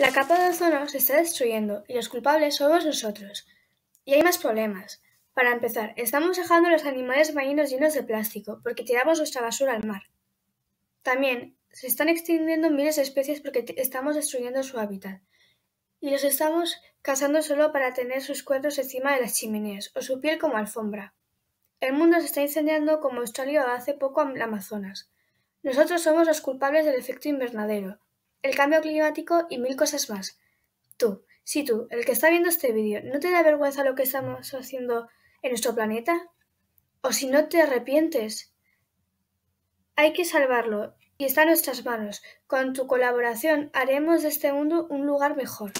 La capa de ozono se está destruyendo y los culpables somos nosotros. Y hay más problemas. Para empezar, estamos dejando los animales marinos llenos de plástico porque tiramos nuestra basura al mar. También se están extinguiendo miles de especies porque estamos destruyendo su hábitat. Y los estamos cazando solo para tener sus cuerpos encima de las chimeneas o su piel como alfombra. El mundo se está incendiando como Australia hace poco en Amazonas. Nosotros somos los culpables del efecto invernadero, el cambio climático y mil cosas más. Tú, si tú, el que está viendo este vídeo, ¿no te da vergüenza lo que estamos haciendo en nuestro planeta? ¿O si no te arrepientes? Hay que salvarlo y está en nuestras manos. Con tu colaboración haremos de este mundo un lugar mejor.